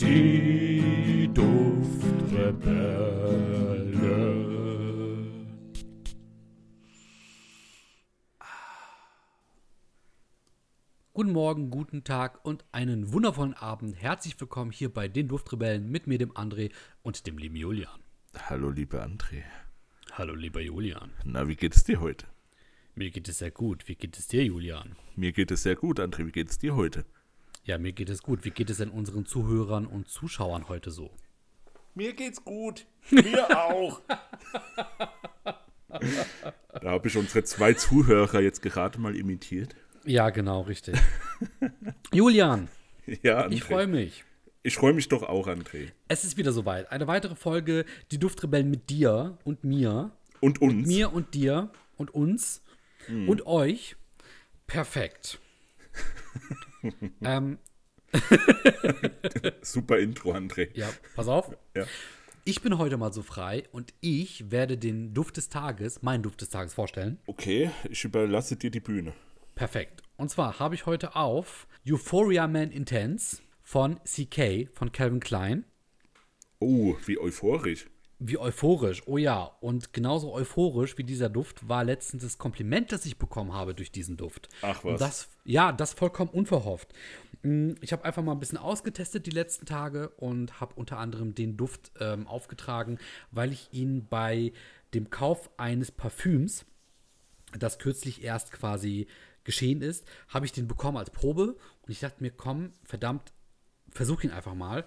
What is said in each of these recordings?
Die Duftrebellen. Guten Morgen, guten Tag und einen wundervollen Abend. Herzlich willkommen hier bei den Duftrebellen mit mir, dem André und dem lieben Julian. Hallo, lieber André. Hallo, lieber Julian. Na, wie geht es dir heute? Mir geht es sehr gut. Wie geht es dir, Julian? Mir geht es sehr gut, André. Wie geht es dir heute? Ja, mir geht es gut. Wie geht es denn unseren Zuhörern und Zuschauern heute so? Mir geht's gut. Mir auch. da habe ich unsere zwei Zuhörer jetzt gerade mal imitiert. Ja, genau, richtig. Julian. Ja, André. ich freue mich. Ich freue mich doch auch, André. Es ist wieder soweit. Eine weitere Folge Die Duftrebellen mit dir und mir. Und uns. Mit mir und dir und uns mhm. und euch. Perfekt. ähm, Super Intro, André. Ja, pass auf. Ja. Ich bin heute mal so frei und ich werde den Duft des Tages, meinen Duft des Tages vorstellen. Okay, ich überlasse dir die Bühne. Perfekt. Und zwar habe ich heute auf Euphoria Man Intense von CK von Calvin Klein. Oh, wie euphorisch wie euphorisch, oh ja. Und genauso euphorisch wie dieser Duft war letztens das Kompliment, das ich bekommen habe durch diesen Duft. Ach was. Und das, ja, das vollkommen unverhofft. Hm, ich habe einfach mal ein bisschen ausgetestet die letzten Tage und habe unter anderem den Duft ähm, aufgetragen, weil ich ihn bei dem Kauf eines Parfüms, das kürzlich erst quasi geschehen ist, habe ich den bekommen als Probe und ich dachte mir, komm, verdammt, versuch ihn einfach mal.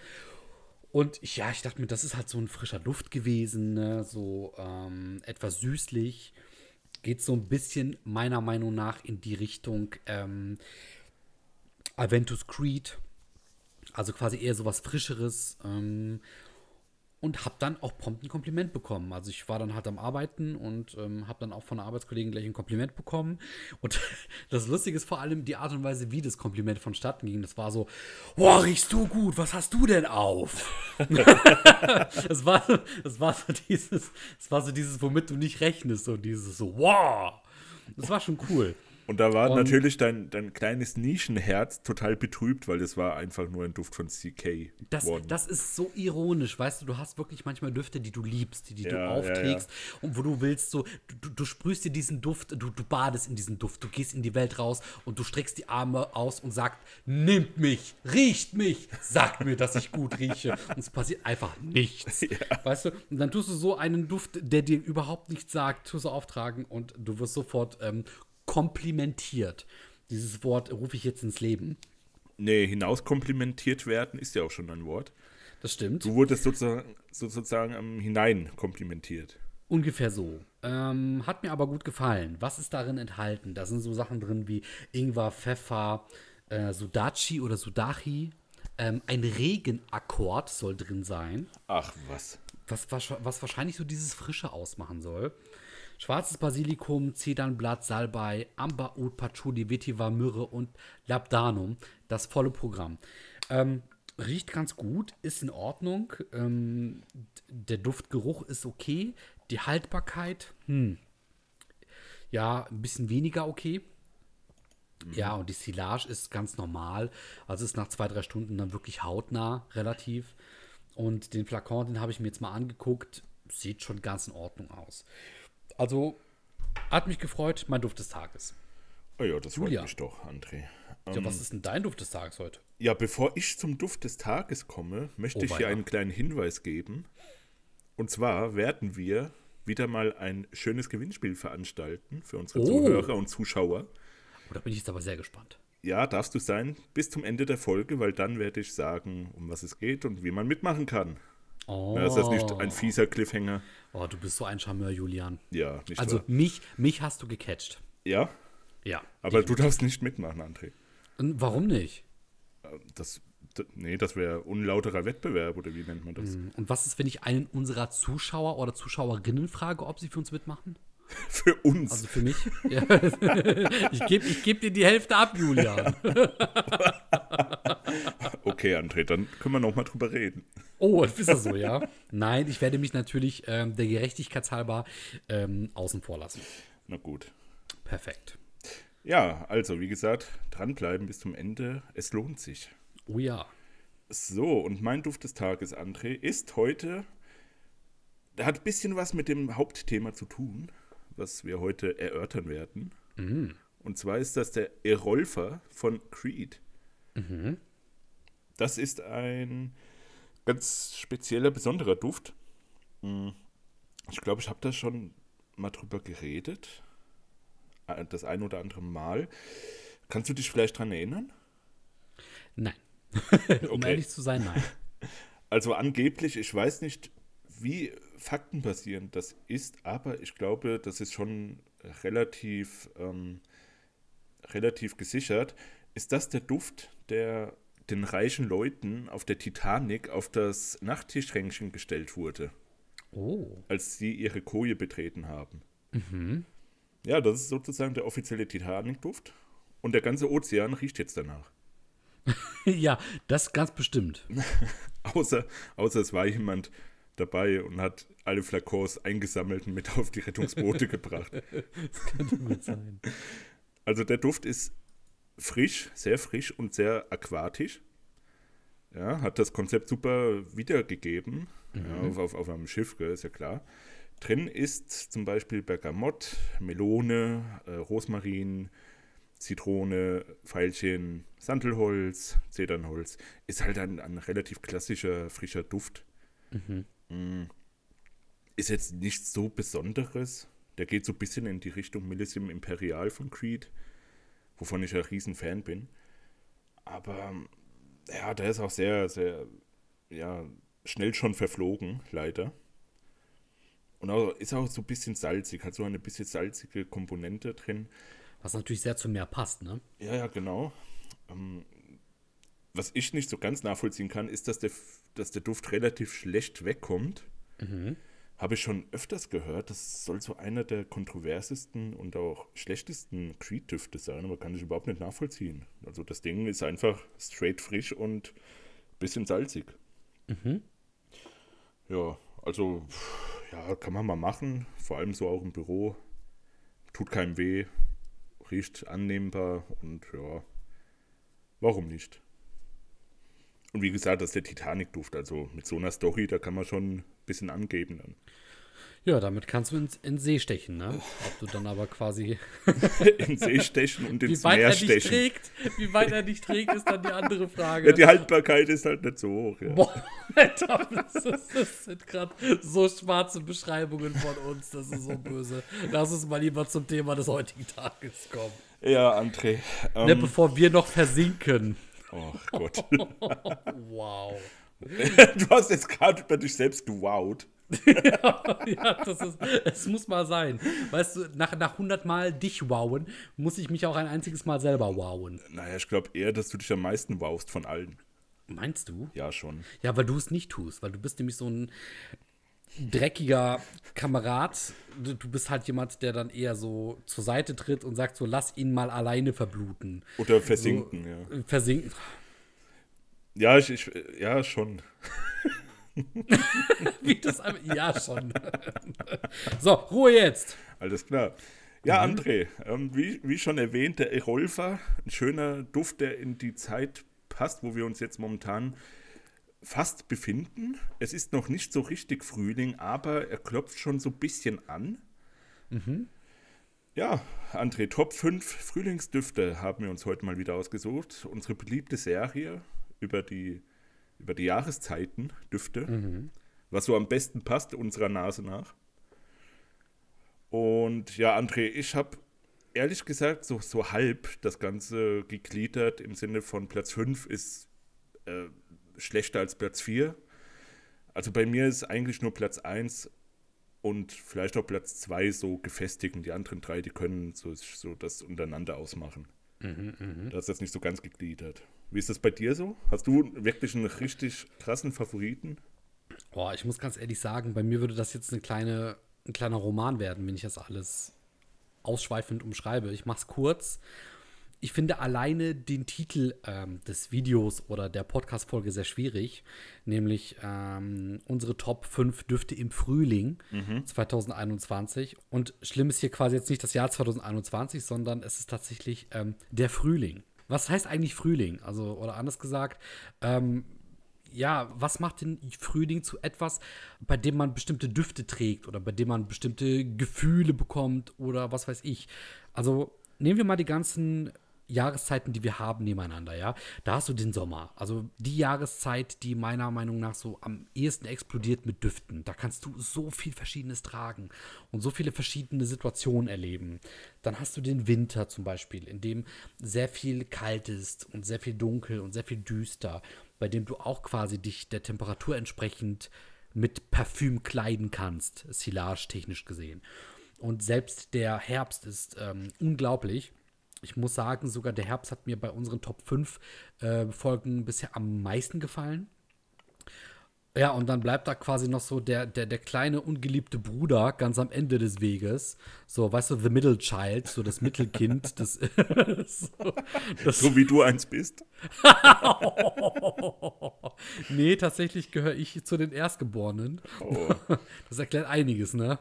Und ja, ich dachte mir, das ist halt so ein frischer Luft gewesen, ne? so ähm, etwas süßlich. Geht so ein bisschen meiner Meinung nach in die Richtung ähm, Aventus Creed. Also quasi eher so was Frischeres. Ähm, und habe dann auch prompt ein Kompliment bekommen. Also ich war dann halt am Arbeiten und ähm, habe dann auch von einer Arbeitskollegen gleich ein Kompliment bekommen. Und das Lustige ist vor allem die Art und Weise, wie das Kompliment vonstatten ging. Das war so, boah, riechst du gut, was hast du denn auf? es, war, es, war so dieses, es war so dieses, womit du nicht rechnest, so dieses so, wow. Das war schon cool. Und da war und natürlich dein, dein kleines Nischenherz total betrübt, weil das war einfach nur ein Duft von CK. Das, das ist so ironisch, weißt du, du hast wirklich manchmal Düfte, die du liebst, die, die ja, du aufträgst ja, ja. und wo du willst, so, du, du sprühst dir diesen Duft, du, du badest in diesen Duft, du gehst in die Welt raus und du streckst die Arme aus und sagst, nimmt mich, riecht mich, sagt mir, dass ich gut rieche. Und es passiert einfach nichts. Weißt du? Und dann tust du so einen Duft, der dir überhaupt nichts sagt, tust du auftragen und du wirst sofort ähm, komplimentiert. Dieses Wort rufe ich jetzt ins Leben. Nee, hinauskomplimentiert werden ist ja auch schon ein Wort. Das stimmt. Du wurdest sozusagen, sozusagen ähm, hinein komplimentiert. Ungefähr so. Ähm, hat mir aber gut gefallen. Was ist darin enthalten? Da sind so Sachen drin wie Ingwer, Pfeffer, äh, Sudachi oder Sudachi. Ähm, ein Regenakkord soll drin sein. Ach was. Was, was. was wahrscheinlich so dieses Frische ausmachen soll. Schwarzes Basilikum, Zedernblatt, Salbei, Amber, Oud, Patchouli, Vetiver, Myrrhe und Labdanum. Das volle Programm. Ähm, riecht ganz gut, ist in Ordnung. Ähm, der Duftgeruch ist okay. Die Haltbarkeit, hm. Ja, ein bisschen weniger okay. Mhm. Ja, und die Silage ist ganz normal. Also ist nach zwei, drei Stunden dann wirklich hautnah, relativ. Und den Flakon, den habe ich mir jetzt mal angeguckt. Sieht schon ganz in Ordnung aus. Also hat mich gefreut, mein Duft des Tages. Oh ja, das Julia. freut mich doch, André. Ähm, ja, was ähm, ist denn dein Duft des Tages heute? Ja, bevor ich zum Duft des Tages komme, möchte oh, ich hier einen kleinen Hinweis geben. Und zwar werden wir wieder mal ein schönes Gewinnspiel veranstalten für unsere oh. Zuhörer und Zuschauer. Oh, da bin ich jetzt aber sehr gespannt. Ja, darfst du sein bis zum Ende der Folge, weil dann werde ich sagen, um was es geht und wie man mitmachen kann. Oh. das heißt nicht ein oh. fieser Cliffhanger. Oh, du bist so ein Charmeur, Julian. Ja, nicht Also wahr. mich, mich hast du gecatcht. Ja? Ja. Aber du darfst nicht mitmachen, André. Und warum nicht? Das, das nee, das wäre unlauterer Wettbewerb, oder wie nennt man das? Hm, und was ist, wenn ich einen unserer Zuschauer oder Zuschauerinnen frage, ob sie für uns mitmachen? Für uns. Also für mich. Ich gebe ich geb dir die Hälfte ab, Julian. okay, André, dann können wir noch mal drüber reden. Oh, das ist das so, ja? Nein, ich werde mich natürlich ähm, der Gerechtigkeitshalber ähm, außen vor lassen. Na gut. Perfekt. Ja, also wie gesagt, dranbleiben bis zum Ende. Es lohnt sich. Oh ja. So, und mein Duft des Tages, André, ist heute, der hat ein bisschen was mit dem Hauptthema zu tun, was wir heute erörtern werden. Mhm. Und zwar ist das der Erolfer von Creed. Mhm. Das ist ein ganz spezieller, besonderer Duft. Hm. Ich glaube, ich habe da schon mal drüber geredet. Äh, das ein oder andere Mal. Kannst du dich vielleicht dran erinnern? Nein. um okay. ehrlich zu sein, nein. Also angeblich, ich weiß nicht, wie faktenbasierend das ist, aber ich glaube, das ist schon relativ, ähm, relativ gesichert. Ist das der Duft, der den reichen Leuten auf der Titanic auf das Nachttischränkchen gestellt wurde. Oh. Als sie ihre Koje betreten haben. Mhm. Ja, das ist sozusagen der offizielle Titanic-Duft. Und der ganze Ozean riecht jetzt danach. ja, das ganz bestimmt. außer, außer es war jemand dabei und hat alle Flakons eingesammelt und mit auf die Rettungsboote gebracht. das könnte gut sein. Also der Duft ist frisch, sehr frisch und sehr aquatisch. Ja, hat das Konzept super wiedergegeben mhm. ja, auf, auf, auf, einem Schiff, gell, ist ja klar. Drin ist zum Beispiel Bergamott, Melone, äh, Rosmarin, Zitrone, Veilchen, Sandelholz, Zedernholz. Ist halt ein, ein relativ klassischer, frischer Duft. Mhm. Mm. Ist jetzt nichts so Besonderes. Der geht so ein bisschen in die Richtung Millissim Imperial von Creed wovon ich ja riesen Fan bin. Aber ähm, ja, der ist auch sehr, sehr, ja, schnell schon verflogen, leider. Und auch, ist auch so ein bisschen salzig, hat so eine bisschen salzige Komponente drin. Was natürlich sehr zum Meer passt, ne? Ja, ja, genau. Ähm, was ich nicht so ganz nachvollziehen kann, ist, dass der, dass der Duft relativ schlecht wegkommt. Mhm habe ich schon öfters gehört, das soll so einer der kontroversesten und auch schlechtesten Creed-Düfte sein, aber kann ich überhaupt nicht nachvollziehen. Also das Ding ist einfach straight frisch und bisschen salzig. Mhm. Ja, also ja, kann man mal machen, vor allem so auch im Büro. Tut keinem weh, riecht annehmbar und ja, warum nicht? Und wie gesagt, das ist der Titanic-Duft. Also mit so einer Story, da kann man schon bisschen angeben dann. Ja, damit kannst du ins, in See stechen, ne? Ob du dann aber quasi. in See stechen und ins Meer stechen. Trägt, wie weit er dich trägt, ist dann die andere Frage. Ja, die Haltbarkeit ist halt nicht so hoch, ja. Boah, Alter, das, das sind gerade so schwarze Beschreibungen von uns, das ist so böse. Lass uns mal lieber zum Thema des heutigen Tages kommen. Ja, André. Ne, ähm, ne, bevor wir noch versinken. Ach Gott. wow. du hast jetzt gerade über dich selbst gewowt. ja, das ist, es muss mal sein. Weißt du, nach, nach 100 Mal dich wowen, muss ich mich auch ein einziges Mal selber wowen. Naja, ich glaube eher, dass du dich am meisten wowst von allen. Meinst du? Ja, schon. Ja, weil du es nicht tust, weil du bist nämlich so ein dreckiger Kamerad. Du, du bist halt jemand, der dann eher so zur Seite tritt und sagt so, lass ihn mal alleine verbluten. Oder versinken, so, ja. Versinken ja, ich, ich ja, schon. Wie das ja, schon. so, Ruhe jetzt. Alles klar. Ja, mhm. André, ähm, wie, wie schon erwähnt, der Erolfa, ein schöner Duft, der in die Zeit passt, wo wir uns jetzt momentan fast befinden. Es ist noch nicht so richtig Frühling, aber er klopft schon so ein bisschen an. Mhm. Ja, André, Top 5 Frühlingsdüfte haben wir uns heute mal wieder ausgesucht. Unsere beliebte Serie, über die, über die Jahreszeiten Düfte, mhm. was so am besten passt unserer Nase nach. Und ja, André, ich habe ehrlich gesagt so, so halb das Ganze gegliedert im Sinne von Platz 5 ist äh, schlechter als Platz 4. Also bei mir ist eigentlich nur Platz 1 und vielleicht auch Platz 2 so gefestigt und die anderen drei, die können so, so das untereinander ausmachen. Mhm, mh. Das ist jetzt nicht so ganz gegliedert. Wie ist das bei dir so? Hast du wirklich einen richtig krassen Favoriten? Boah, ich muss ganz ehrlich sagen, bei mir würde das jetzt eine kleine, ein kleiner Roman werden, wenn ich das alles ausschweifend umschreibe. Ich mache es kurz. Ich finde alleine den Titel ähm, des Videos oder der Podcast-Folge sehr schwierig, nämlich ähm, unsere Top 5 Düfte im Frühling mhm. 2021. Und schlimm ist hier quasi jetzt nicht das Jahr 2021, sondern es ist tatsächlich ähm, der Frühling. Was heißt eigentlich Frühling? Also, oder anders gesagt, ähm, ja, was macht denn Frühling zu etwas, bei dem man bestimmte Düfte trägt oder bei dem man bestimmte Gefühle bekommt oder was weiß ich? Also nehmen wir mal die ganzen Jahreszeiten, die wir haben, nebeneinander, ja, da hast du den Sommer. Also die Jahreszeit, die meiner Meinung nach so am ehesten explodiert mit Düften. Da kannst du so viel Verschiedenes tragen und so viele verschiedene Situationen erleben. Dann hast du den Winter zum Beispiel, in dem sehr viel kalt ist und sehr viel dunkel und sehr viel düster, bei dem du auch quasi dich der Temperatur entsprechend mit Parfüm kleiden kannst, silage technisch gesehen. Und selbst der Herbst ist ähm, unglaublich ich muss sagen, sogar der Herbst hat mir bei unseren Top 5 äh, Folgen bisher am meisten gefallen. Ja, und dann bleibt da quasi noch so der, der, der kleine ungeliebte Bruder ganz am Ende des Weges. So, weißt du, the middle child, so das Mittelkind. das, so, das so wie du eins bist. nee, tatsächlich gehöre ich zu den Erstgeborenen. Oh. Das erklärt einiges, ne?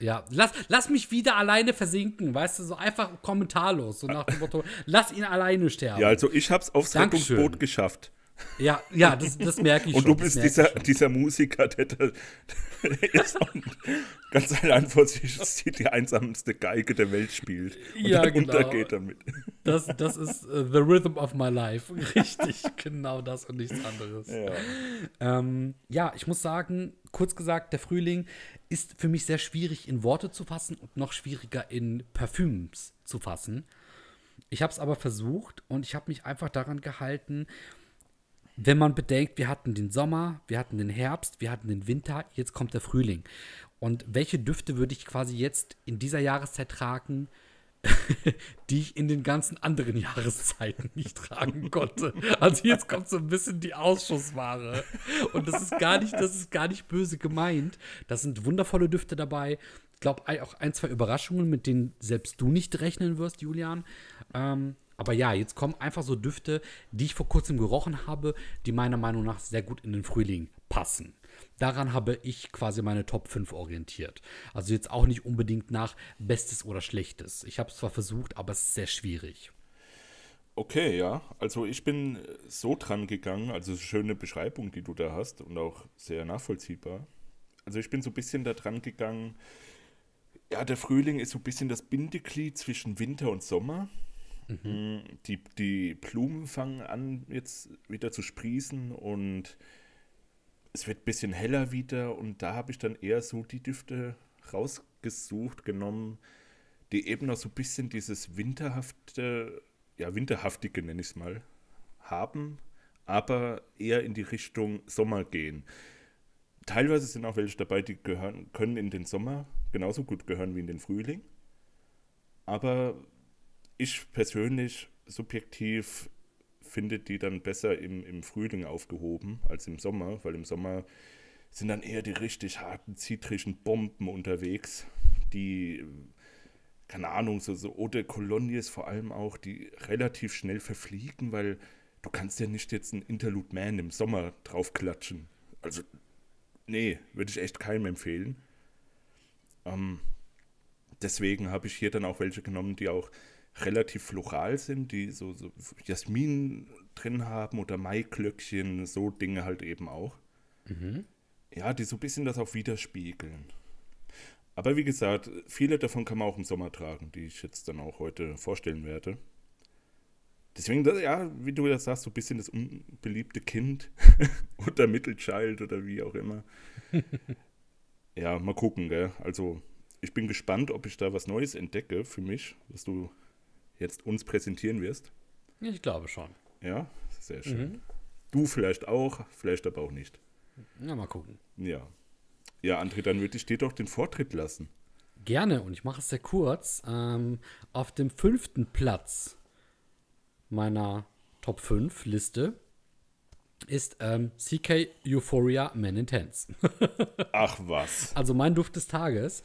Ja, lass, lass mich wieder alleine versinken, weißt du, so einfach kommentarlos, so nach dem Motto, lass ihn alleine sterben. Ja, also ich hab's aufs Dankeschön. Rettungsboot geschafft. Ja, ja, das, das merke ich Und schon. Und du bist dieser, dieser Musiker, der, der, der ist ganz allein vor sich die einsamste Geige der Welt spielt. Und ja, dann genau. untergeht damit. Das, das ist uh, the rhythm of my life. Richtig, genau das und nichts anderes. Ja. Ähm, ja, ich muss sagen, kurz gesagt, der Frühling, ist für mich sehr schwierig in Worte zu fassen und noch schwieriger in Parfüms zu fassen. Ich habe es aber versucht und ich habe mich einfach daran gehalten, wenn man bedenkt, wir hatten den Sommer, wir hatten den Herbst, wir hatten den Winter, jetzt kommt der Frühling. Und welche Düfte würde ich quasi jetzt in dieser Jahreszeit tragen, die ich in den ganzen anderen Jahreszeiten nicht tragen konnte. Also jetzt kommt so ein bisschen die Ausschussware. Und das ist gar nicht, das ist gar nicht böse gemeint. Da sind wundervolle Düfte dabei. Ich glaube auch ein, zwei Überraschungen, mit denen selbst du nicht rechnen wirst, Julian. Ähm, aber ja, jetzt kommen einfach so Düfte, die ich vor kurzem gerochen habe, die meiner Meinung nach sehr gut in den Frühling passen. Daran habe ich quasi meine Top 5 orientiert. Also jetzt auch nicht unbedingt nach Bestes oder Schlechtes. Ich habe es zwar versucht, aber es ist sehr schwierig. Okay, ja. Also ich bin so dran gegangen, also schöne Beschreibung, die du da hast und auch sehr nachvollziehbar. Also ich bin so ein bisschen da dran gegangen. Ja, der Frühling ist so ein bisschen das Bindeglied zwischen Winter und Sommer. Mhm. Hm, die, die Blumen fangen an, jetzt wieder zu sprießen und es wird ein bisschen heller wieder und da habe ich dann eher so die Düfte rausgesucht, genommen, die eben noch so ein bisschen dieses winterhafte, ja, winterhaftige nenne ich es mal, haben, aber eher in die Richtung Sommer gehen. Teilweise sind auch welche dabei, die gehören, können in den Sommer genauso gut gehören wie in den Frühling. Aber ich persönlich, subjektiv, findet die dann besser im, im Frühling aufgehoben als im Sommer, weil im Sommer sind dann eher die richtig harten, zitrischen Bomben unterwegs, die, keine Ahnung, so, so Eau de vor allem auch, die relativ schnell verfliegen, weil du kannst ja nicht jetzt einen Interlude Man im Sommer draufklatschen. Also, nee, würde ich echt keinem empfehlen. Ähm, deswegen habe ich hier dann auch welche genommen, die auch relativ floral sind, die so, so Jasmin drin haben oder Maiklöckchen, so Dinge halt eben auch. Mhm. Ja, die so ein bisschen das auch widerspiegeln. Aber wie gesagt, viele davon kann man auch im Sommer tragen, die ich jetzt dann auch heute vorstellen werde. Deswegen, ja, wie du das sagst, so ein bisschen das unbeliebte Kind oder Mittelchild oder wie auch immer. ja, mal gucken, gell? Also, ich bin gespannt, ob ich da was Neues entdecke für mich, was du jetzt uns präsentieren wirst? Ich glaube schon. Ja, sehr schön. Mhm. Du vielleicht auch, vielleicht aber auch nicht. Ja, mal gucken. Ja. Ja, André, dann würde ich dir doch den Vortritt lassen. Gerne, und ich mache es sehr kurz. Ähm, auf dem fünften Platz meiner Top 5 Liste ist ähm, CK Euphoria Man Intense. Ach was. Also mein Duft des Tages.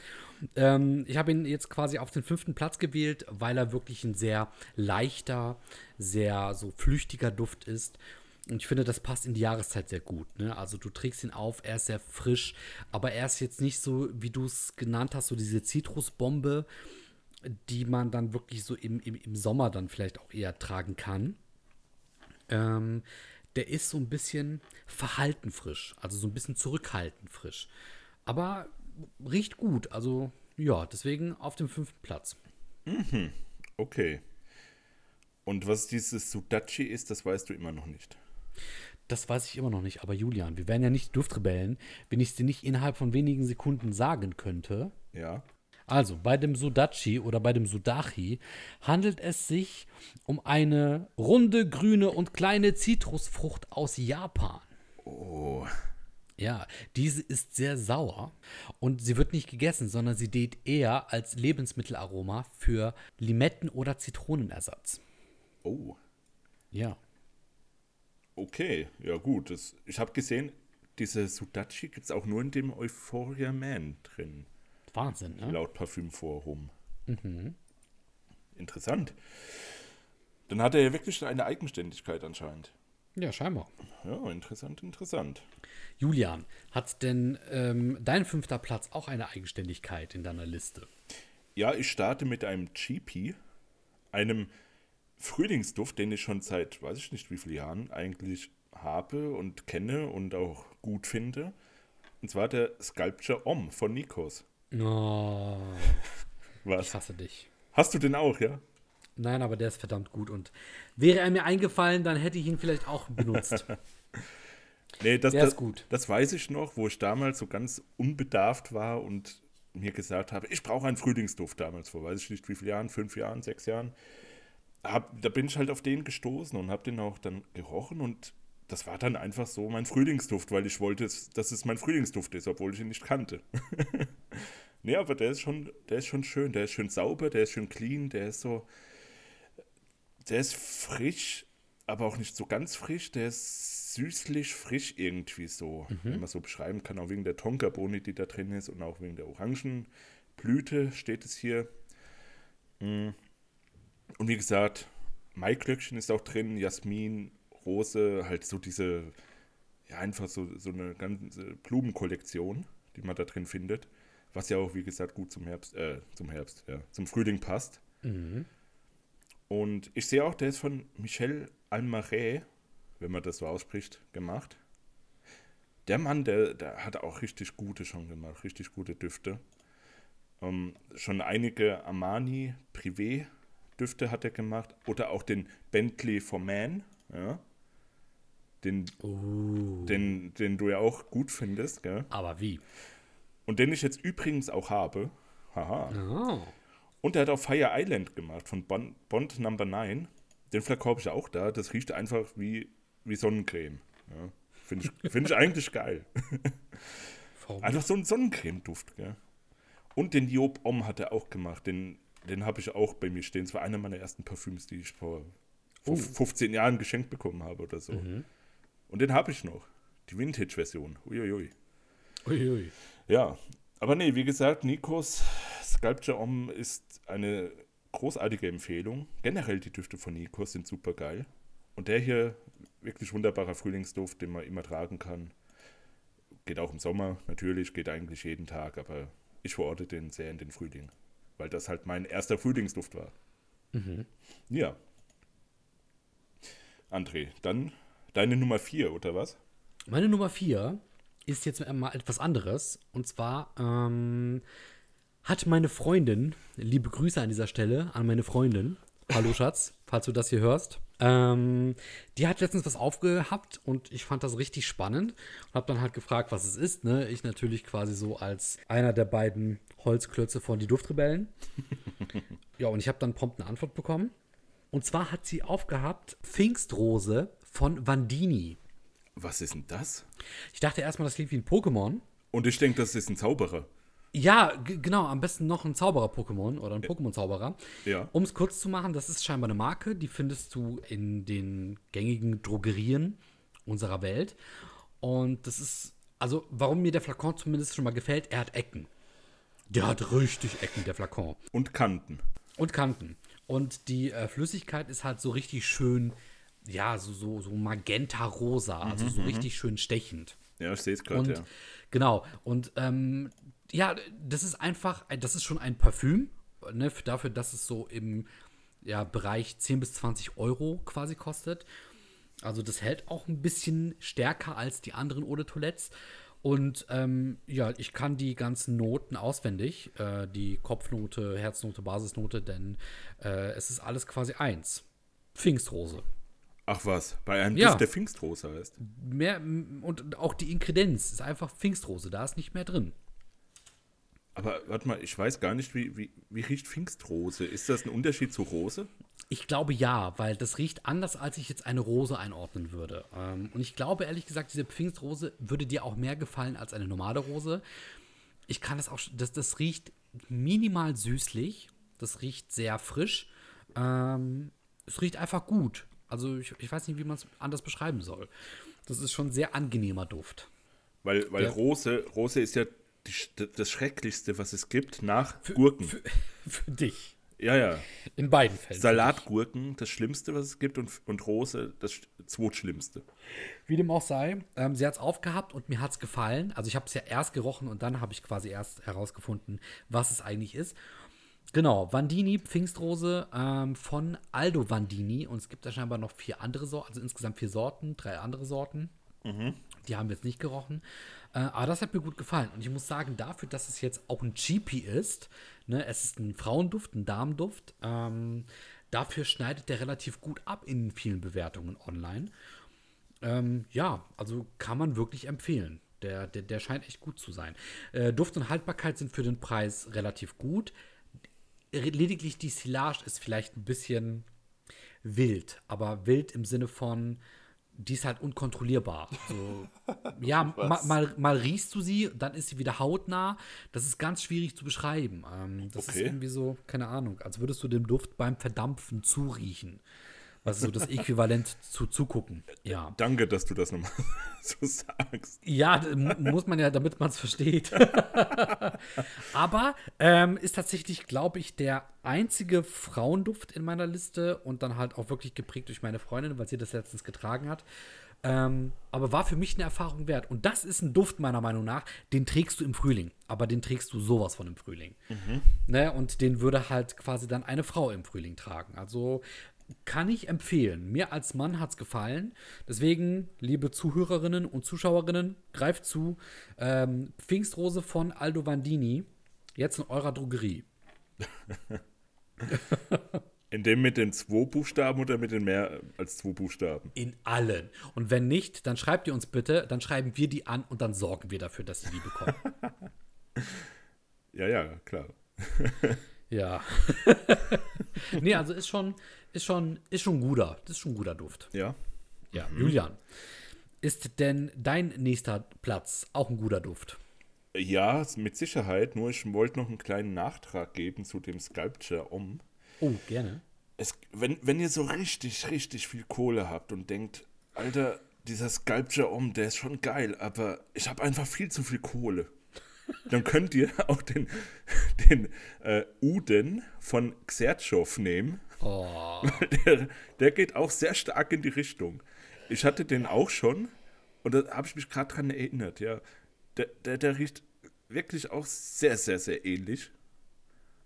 Ähm, ich habe ihn jetzt quasi auf den fünften Platz gewählt, weil er wirklich ein sehr leichter, sehr so flüchtiger Duft ist. Und ich finde, das passt in die Jahreszeit sehr gut. Ne? Also du trägst ihn auf, er ist sehr frisch, aber er ist jetzt nicht so, wie du es genannt hast, so diese Zitrusbombe, die man dann wirklich so im, im, im Sommer dann vielleicht auch eher tragen kann. Ähm, der ist so ein bisschen verhalten frisch, also so ein bisschen zurückhaltend frisch. Aber riecht gut, also ja, deswegen auf dem fünften Platz. Mhm. Okay. Und was dieses Sudachi ist, das weißt du immer noch nicht. Das weiß ich immer noch nicht, aber Julian, wir wären ja nicht Duftrebellen, wenn ich es dir nicht innerhalb von wenigen Sekunden sagen könnte. Ja. Also bei dem Sudachi oder bei dem Sudachi handelt es sich um eine runde, grüne und kleine Zitrusfrucht aus Japan. Oh. Ja, diese ist sehr sauer und sie wird nicht gegessen, sondern sie dient eher als Lebensmittelaroma für Limetten- oder Zitronenersatz. Oh. Ja. Okay, ja gut. Das, ich habe gesehen, diese Sudachi gibt es auch nur in dem Euphoria Man drin. Wahnsinn, ne? Laut Parfümforum. Mhm. Interessant. Dann hat er ja wirklich eine Eigenständigkeit anscheinend. Ja, scheinbar. Ja, interessant, interessant. Julian, hat denn ähm, dein fünfter Platz auch eine Eigenständigkeit in deiner Liste? Ja, ich starte mit einem Cheapie, einem Frühlingsduft, den ich schon seit, weiß ich nicht wie vielen Jahren, eigentlich habe und kenne und auch gut finde. Und zwar der Sculpture Om von Nikos. Oh. Was? Ich hasse dich. Hast du den auch, ja? Nein, aber der ist verdammt gut und wäre er mir eingefallen, dann hätte ich ihn vielleicht auch benutzt. nee, das, der das, ist gut. Das weiß ich noch, wo ich damals so ganz unbedarft war und mir gesagt habe, ich brauche einen Frühlingsduft damals vor, weiß ich nicht wie viele Jahren, fünf Jahren, sechs Jahren. Hab, da bin ich halt auf den gestoßen und habe den auch dann gerochen und das war dann einfach so mein Frühlingsduft, weil ich wollte, dass es mein Frühlingsduft ist, obwohl ich ihn nicht kannte. nee, aber der ist schon, der ist schon schön, der ist schön sauber, der ist schön clean, der ist so, der ist frisch, aber auch nicht so ganz frisch, der ist süßlich frisch irgendwie so, mhm. wenn man so beschreiben kann, auch wegen der Tonka-Boni, die da drin ist und auch wegen der Orangenblüte steht es hier. Mm. Und wie gesagt, Maiklöckchen ist auch drin, Jasmin, große, halt so diese, ja, einfach so, so eine ganze Blumenkollektion, die man da drin findet. Was ja auch, wie gesagt, gut zum Herbst, äh, zum Herbst, ja, zum Frühling passt. Mhm. Und ich sehe auch, der ist von Michel Almaret, wenn man das so ausspricht, gemacht. Der Mann, der, der hat auch richtig gute schon gemacht, richtig gute Düfte. Ähm, schon einige Armani Privé Düfte hat er gemacht oder auch den Bentley for Man. Ja den, oh. den, den du ja auch gut findest, gell? Aber wie? Und den ich jetzt übrigens auch habe. Haha. Oh. Und der hat auch Fire Island gemacht von Bond, Bond Number 9. Den Flak habe ich auch da. Das riecht einfach wie, wie Sonnencreme. Ja. Finde ich, find ich eigentlich geil. einfach so ein Sonnencremeduft, gell? Und den Job Om hat er auch gemacht. Den, den habe ich auch bei mir stehen. Das war einer meiner ersten Parfüms, die ich vor, 15 Jahren geschenkt bekommen habe oder so. Mhm. Und den habe ich noch. Die Vintage-Version. Uiuiui. Uiui. Ja. Aber nee, wie gesagt, Nikos Sculpture Om ist eine großartige Empfehlung. Generell die Düfte von Nikos sind super geil. Und der hier, wirklich wunderbarer Frühlingsduft, den man immer tragen kann. Geht auch im Sommer, natürlich, geht eigentlich jeden Tag, aber ich verorte den sehr in den Frühling, weil das halt mein erster Frühlingsduft war. Mhm. Ja. André, dann Deine Nummer 4, oder was? Meine Nummer 4 ist jetzt mal etwas anderes. Und zwar ähm, hat meine Freundin, liebe Grüße an dieser Stelle an meine Freundin, hallo Schatz, falls du das hier hörst, ähm, die hat letztens was aufgehabt und ich fand das richtig spannend und habe dann halt gefragt, was es ist. Ne? Ich natürlich quasi so als einer der beiden Holzklötze von Die Duftrebellen. ja, und ich habe dann prompt eine Antwort bekommen. Und zwar hat sie aufgehabt Pfingstrose von Vandini. Was ist denn das? Ich dachte erstmal, das klingt wie ein Pokémon. Und ich denke, das ist ein Zauberer. Ja, genau, am besten noch ein Zauberer-Pokémon oder ein Pokémon-Zauberer. Ja. Um es kurz zu machen, das ist scheinbar eine Marke, die findest du in den gängigen Drogerien unserer Welt. Und das ist, also warum mir der Flakon zumindest schon mal gefällt, er hat Ecken. Der hat richtig Ecken, der Flakon. Und Kanten. Und Kanten. Und die äh, Flüssigkeit ist halt so richtig schön ja, so, so, so magenta-rosa, mhm, also mhm, so mhm. richtig schön stechend. Ja, ich sehe es gerade, ja. Genau, und ähm, ja, das ist einfach, das ist schon ein Parfüm, ne, dafür, dass es so im ja, Bereich 10 bis 20 Euro quasi kostet. Also das hält auch ein bisschen stärker als die anderen Eau de Toilette. Und ähm, ja, ich kann die ganzen Noten auswendig, äh, die Kopfnote, Herznote, Basisnote, denn äh, es ist alles quasi eins. Pfingstrose. Ach was, bei einem ja. Duft, der Pfingstrose heißt. Mehr, und auch die Inkredenz ist einfach Pfingstrose, da ist nicht mehr drin. Aber warte mal, ich weiß gar nicht, wie, wie, wie riecht Pfingstrose? Ist das ein Unterschied zu Rose? Ich glaube ja, weil das riecht anders, als ich jetzt eine Rose einordnen würde. Ähm, und ich glaube ehrlich gesagt, diese Pfingstrose würde dir auch mehr gefallen als eine normale Rose. Ich kann das auch, das, das riecht minimal süßlich, das riecht sehr frisch. Ähm, es riecht einfach gut. Also ich, ich weiß nicht, wie man es anders beschreiben soll. Das ist schon ein sehr angenehmer Duft. Weil, weil ja. Rose, Rose ist ja die, das Schrecklichste, was es gibt, nach für, Gurken. Für, für, dich. Ja, ja. In beiden Fällen. Salatgurken, das Schlimmste, was es gibt, und, und Rose, das Zweitschlimmste. Wie dem auch sei, ähm, sie hat es aufgehabt und mir hat es gefallen. Also ich habe es ja erst gerochen und dann habe ich quasi erst herausgefunden, was es eigentlich ist. Genau, Vandini, Pfingstrose ähm, von Aldo Vandini. Und es gibt da scheinbar noch vier andere Sorten, also insgesamt vier Sorten, drei andere Sorten. Mhm. Die haben wir jetzt nicht gerochen. Äh, aber das hat mir gut gefallen. Und ich muss sagen, dafür, dass es jetzt auch ein GP ist, ne, es ist ein Frauenduft, ein Damenduft, ähm, dafür schneidet der relativ gut ab in vielen Bewertungen online. Ähm, ja, also kann man wirklich empfehlen. Der, der, der scheint echt gut zu sein. Äh, Duft und Haltbarkeit sind für den Preis relativ gut lediglich die Silage ist vielleicht ein bisschen wild, aber wild im Sinne von, die ist halt unkontrollierbar. So, ja, mal, mal, mal, riechst du sie, dann ist sie wieder hautnah. Das ist ganz schwierig zu beschreiben. Ähm, das okay. ist irgendwie so, keine Ahnung, als würdest du dem Duft beim Verdampfen zuriechen was ist so das Äquivalent zu zugucken. Ja. Danke, dass du das nochmal so sagst. Ja, muss man ja, damit man es versteht. Aber ähm, ist tatsächlich, glaube ich, der einzige Frauenduft in meiner Liste und dann halt auch wirklich geprägt durch meine Freundin, weil sie das letztens getragen hat. Ähm, aber war für mich eine Erfahrung wert. Und das ist ein Duft meiner Meinung nach, den trägst du im Frühling. Aber den trägst du sowas von im Frühling. Mhm. Ne? Und den würde halt quasi dann eine Frau im Frühling tragen. Also kann ich empfehlen. Mir als Mann hat es gefallen. Deswegen, liebe Zuhörerinnen und Zuschauerinnen, greift zu. Ähm, Pfingstrose von Aldo Vandini. Jetzt in eurer Drogerie. in dem mit den zwei Buchstaben oder mit den mehr als zwei Buchstaben? In allen. Und wenn nicht, dann schreibt ihr uns bitte, dann schreiben wir die an und dann sorgen wir dafür, dass sie die bekommen. ja, ja, klar. Ja. nee, also ist schon, ist schon, ist schon guter. Das ist schon guter Duft. Ja. Ja, mhm. Julian. Ist denn dein nächster Platz auch ein guter Duft? Ja, mit Sicherheit. Nur ich wollte noch einen kleinen Nachtrag geben zu dem Sculpture um. Oh, gerne. Es, wenn, wenn ihr so richtig, richtig viel Kohle habt und denkt, Alter, dieser Sculpture um, der ist schon geil, aber ich habe einfach viel zu viel Kohle dann könnt ihr auch den, den äh, Uden von Xertschow nehmen. Oh. Der, der, geht auch sehr stark in die Richtung. Ich hatte den auch schon und da habe ich mich gerade dran erinnert. Ja, der, der, der riecht wirklich auch sehr, sehr, sehr ähnlich.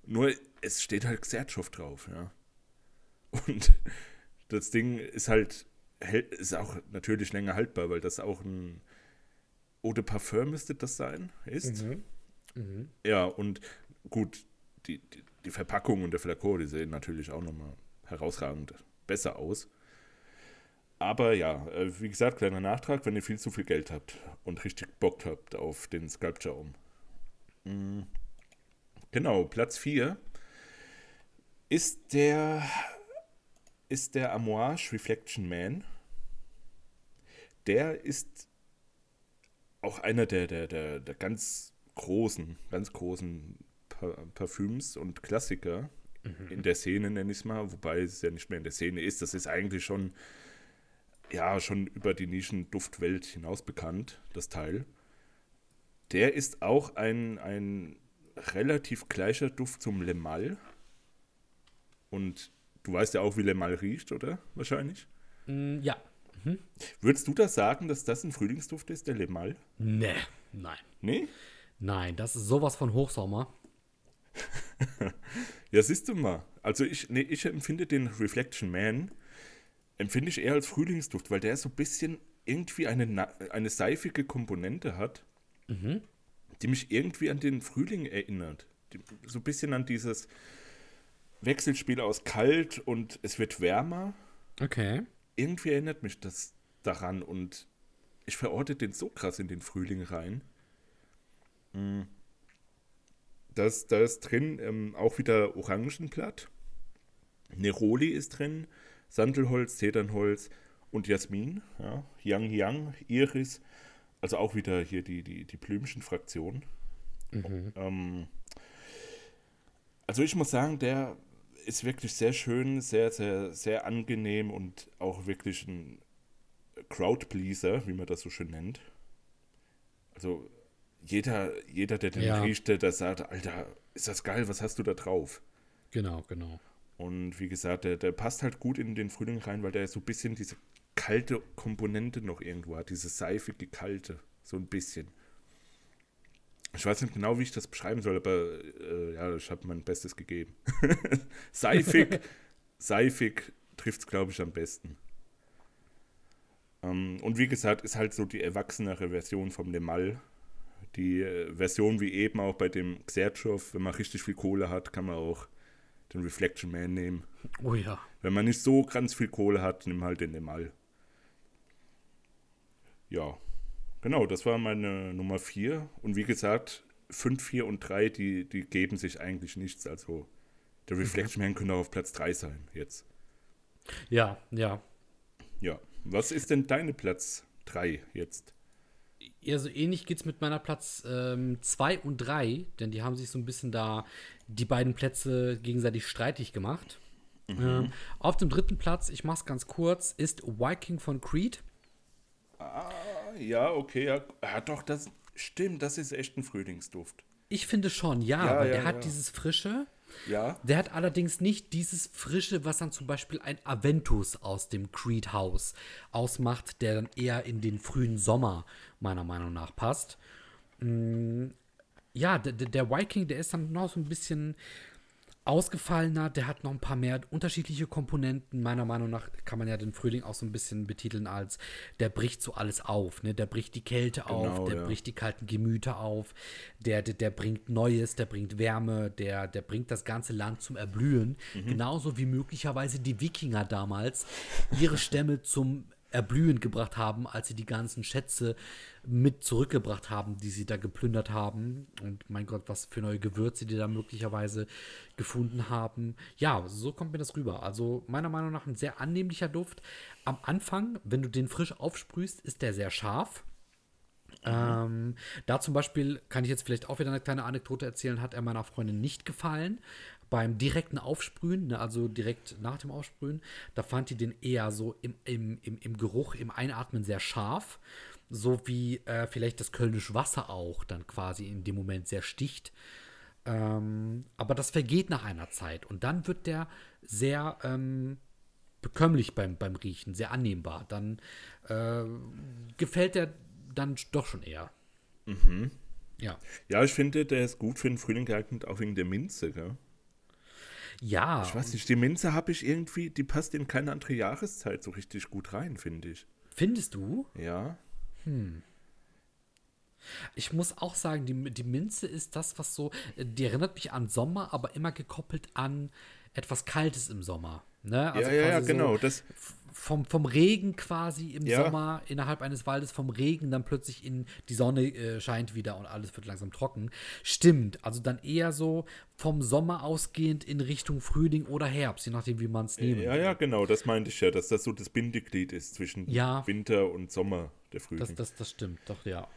Nur es steht halt Xertschow drauf, ja. Und das Ding ist halt, ist auch natürlich länger haltbar, weil das auch ein Eau de Parfum müsste das sein, ist. Mhm. Mhm. Ja, und gut, die, die, die, Verpackung und der Flakon, die sehen natürlich auch nochmal herausragend besser aus. Aber ja, äh, wie gesagt, kleiner Nachtrag, wenn ihr viel zu viel Geld habt und richtig Bock habt auf den Sculpture um. Mm. Genau, Platz 4 ist der ist der Amouage Reflection Man. Der ist auch einer der, der, der, der ganz großen, ganz großen Parfüms und Klassiker mhm. in der Szene, nenne ich es mal, wobei es ja nicht mehr in der Szene ist. Das ist eigentlich schon, ja, schon über die Nischen-Duftwelt hinaus bekannt, das Teil. Der ist auch ein, ein relativ gleicher Duft zum Le Mal. Und du weißt ja auch, wie Le Mal riecht, oder? Wahrscheinlich. Mm, ja, Mhm. Würdest du das sagen, dass das ein Frühlingsduft ist, der Lemal? Mal? Nee, nein. Nee? Nein, das ist sowas von Hochsommer. ja, siehst du mal. Also ich, nee, ich empfinde den Reflection Man, empfinde ich eher als Frühlingsduft, weil der so ein bisschen irgendwie eine, eine seifige Komponente hat, mhm. die mich irgendwie an den Frühling erinnert. Die, so ein bisschen an dieses Wechselspiel aus kalt und es wird wärmer. Okay irgendwie erinnert mich das daran und ich verorte den so krass in den Frühling rein. Mhm. Da ist, drin ähm, auch wieder Orangenblatt. Neroli ist drin, Sandelholz, Zedernholz und Jasmin. Ja, Yang Yang, Iris. Also auch wieder hier die, die, die Blümchen-Fraktion. Mhm. Ähm, also ich muss sagen, der ist wirklich sehr schön, sehr, sehr, sehr angenehm und auch wirklich ein Crowdpleaser, wie man das so schön nennt. Also jeder, jeder der den ja. riecht, der sagt, Alter, ist das geil, was hast du da drauf? Genau, genau. Und wie gesagt, der, der passt halt gut in den Frühling rein, weil der so ein bisschen diese kalte Komponente noch irgendwo hat, diese seifige Kalte, so ein bisschen ich weiß nicht genau, wie ich das beschreiben soll, aber äh, ja, ich habe mein Bestes gegeben. seifig, seifig trifft es, glaube ich, am besten. Ähm, und wie gesagt, ist halt so die erwachsenere Version vom Lemal. Die äh, Version wie eben auch bei dem Xerchow, wenn man richtig viel Kohle hat, kann man auch den Reflection Man nehmen. Oh ja. Wenn man nicht so ganz viel Kohle hat, nimm halt den Lemal. Ja. Genau, das war meine Nummer 4. Und wie gesagt, 5, 4 und 3, die, die geben sich eigentlich nichts. Also der mhm. Reflection Man könnte auch auf Platz 3 sein jetzt. Ja, ja. Ja. Was ist denn deine Platz 3 jetzt? Ja, so ähnlich geht es mit meiner Platz 2 ähm, und 3, denn die haben sich so ein bisschen da die beiden Plätze gegenseitig streitig gemacht. Mhm. Ähm, auf dem dritten Platz, ich mach's ganz kurz, ist Viking von Creed. Ah ja, okay, ja. Ah, doch, das stimmt, das ist echt ein Frühlingsduft. Ich finde schon, ja, ja weil ja, der hat dieses Frische. Ja. Der hat allerdings nicht dieses Frische, was dann zum Beispiel ein Aventus aus dem Creed House ausmacht, der dann eher in den frühen Sommer meiner Meinung nach passt. Mm, ja, der, der Viking, der ist dann noch so ein bisschen ausgefallener, der hat noch ein paar mehr unterschiedliche Komponenten. Meiner Meinung nach kann man ja den Frühling auch so ein bisschen betiteln als der bricht so alles auf, ne? Der bricht die Kälte genau, auf, der ja. bricht die kalten Gemüter auf, der, der, der bringt Neues, der bringt Wärme, der, der bringt das ganze Land zum Erblühen. Mhm. Genauso wie möglicherweise die Wikinger damals ihre Stämme zum erblühend gebracht haben, als sie die ganzen Schätze mit zurückgebracht haben, die sie da geplündert haben. Und mein Gott, was für neue Gewürze die da möglicherweise gefunden haben. Ja, so kommt mir das rüber. Also meiner Meinung nach ein sehr annehmlicher Duft. Am Anfang, wenn du den frisch aufsprühst, ist der sehr scharf. Ähm, da zum Beispiel kann ich jetzt vielleicht auch wieder eine kleine Anekdote erzählen, hat er meiner Freundin nicht gefallen, beim direkten Aufsprühen, ne, also direkt nach dem Aufsprühen, da fand die den eher so im, im, im, im Geruch, im Einatmen sehr scharf. So wie äh, vielleicht das kölnische Wasser auch dann quasi in dem Moment sehr sticht. Ähm, aber das vergeht nach einer Zeit und dann wird der sehr ähm, bekömmlich beim, beim Riechen, sehr annehmbar. Dann äh, gefällt der dann doch schon eher. Mhm. Ja. Ja, ich finde, der ist gut für den Frühling geeignet, auch wegen der Minze, gell? Ja. Ich weiß nicht, die Minze habe ich irgendwie, die passt in keine andere Jahreszeit so richtig gut rein, finde ich. Findest du? Ja. Hm. Ich muss auch sagen, die, die Minze ist das, was so, äh, die erinnert mich an Sommer, aber immer gekoppelt an etwas Kaltes im Sommer. Ne? Also ja, ja, ja, genau. So das, vom, vom Regen quasi im ja. Sommer innerhalb eines Waldes, vom Regen dann plötzlich in die Sonne äh, scheint wieder und alles wird langsam trocken. Stimmt, also dann eher so vom Sommer ausgehend in Richtung Frühling oder Herbst, je nachdem, wie man es nehmen Ja, ja, genau, das meinte ich ja, dass das so das Bindeglied ist zwischen ja. Winter und Sommer, der Frühling. Das, das, das stimmt, doch, ja.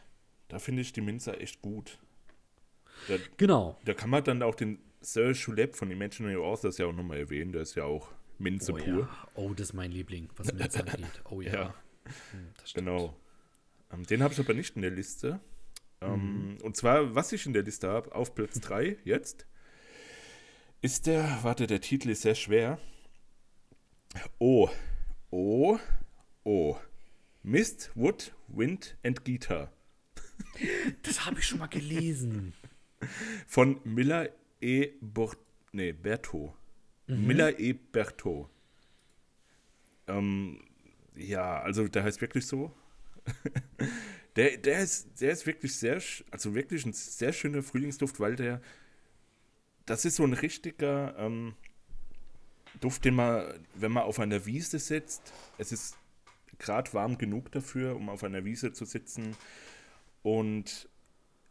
Da finde ich die Minzer echt gut. Da, genau. Da kann man dann auch den Sir Shulep von Imaginary Authors ja auch nochmal erwähnen, der ist ja auch Minze oh, pur. Ja. Oh, das ist mein Liebling, was Minze angeht. Oh ja. ja. Hm, genau. Ähm, den habe ich aber nicht in der Liste. Um, ähm, mhm. Und zwar, was ich in der Liste habe, auf Platz 3 jetzt, ist der, warte, der Titel ist sehr schwer. Oh, oh, oh. Mist, Wood, Wind and Guitar. Das habe ich schon mal gelesen. Von Miller E. Bort, nee, Berto. Mhm. Miller E. Berthaud. Ähm, ja, also der heißt wirklich so. der, der, ist, der ist wirklich sehr, also wirklich ein sehr schöner Frühlingsduft, weil der, das ist so ein richtiger ähm, Duft, den man, wenn man auf einer Wiese sitzt, es ist gerade warm genug dafür, um auf einer Wiese zu sitzen und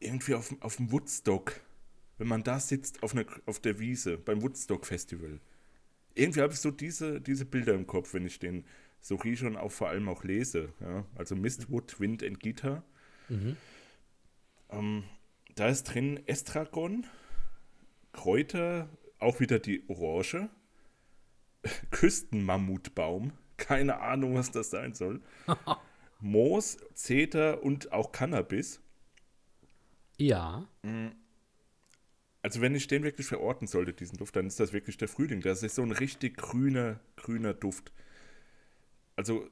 irgendwie auf, auf dem Woodstock, wenn man da sitzt, auf, einer, auf der Wiese, beim Woodstock Festival irgendwie habe ich so diese, diese Bilder im Kopf, wenn ich den so rieche und auch vor allem auch lese. Ja? Also Mistwood, Wind and Gitter. Mhm. Ähm, da ist drin Estragon, Kräuter, auch wieder die Orange, Küstenmammutbaum, keine Ahnung, was das sein soll. Moos, Zeter und auch Cannabis. Ja. Mm, also wenn ich den wirklich verorten sollte, diesen Duft, dann ist das wirklich der Frühling. Das ist so ein richtig grüner, grüner Duft. Also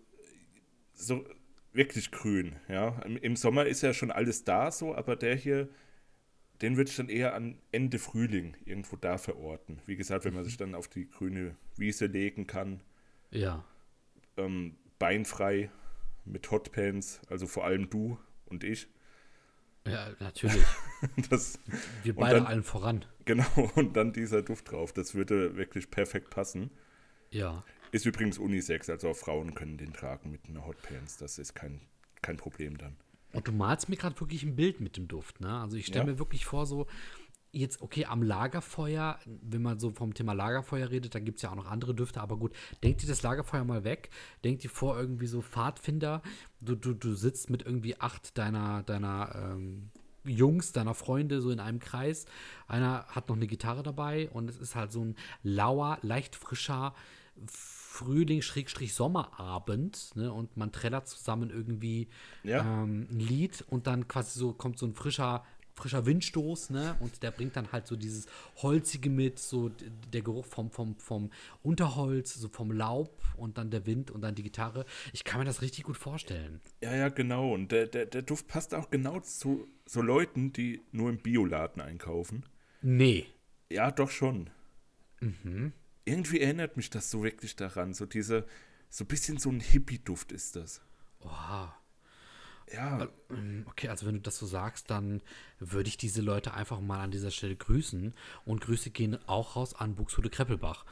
so wirklich grün, ja. Im, Sommer ist ja schon alles da so, aber der hier, den würde ich dann eher an Ende Frühling irgendwo da verorten. Wie gesagt, wenn man sich dann auf die grüne Wiese legen kann. Ja. Ähm, beinfrei mit Hotpants, also vor allem du und ich. Ja, natürlich. Das, Wir beide dann, allen voran. Genau, und dann dieser Duft drauf. Das würde wirklich perfekt passen. Ja. Ist übrigens Unisex, also auch Frauen können den tragen mit einer Hotpants. Das ist kein, kein Problem dann. Und du malst mir gerade wirklich ein Bild mit dem Duft, ne? Also ich stelle ja. mir wirklich vor, so jetzt, okay, am Lagerfeuer, wenn man so vom Thema Lagerfeuer redet, da gibt es ja auch noch andere Düfte, aber gut, denkt dir das Lagerfeuer mal weg, denkt dir vor irgendwie so Pfadfinder, du, du, du sitzt mit irgendwie acht deiner, deiner ähm, Jungs, deiner Freunde, so in einem Kreis. Einer hat noch eine Gitarre dabei und es ist halt so ein lauer, leicht frischer Frühling-Sommerabend ne? und man trällert zusammen irgendwie ja. ähm, ein Lied und dann quasi so kommt so ein frischer frischer Windstoß, ne? Und der bringt dann halt so dieses Holzige mit, so der Geruch vom, vom, vom Unterholz, so vom Laub und dann der Wind und dann die Gitarre. Ich kann mir das richtig gut vorstellen. Ja, ja, genau. Und der, der, der Duft passt auch genau zu so Leuten, die nur im Bioladen einkaufen. Nee. Ja, doch schon. Mhm. Irgendwie erinnert mich das so wirklich daran. So diese, so ein bisschen so ein Hippie-Duft ist das. Oha. Ja. Äh, okay, also wenn du das so sagst, dann würde ich diese Leute einfach mal an dieser Stelle grüßen. Und Grüße gehen auch raus an Buxhude Kreppelbach.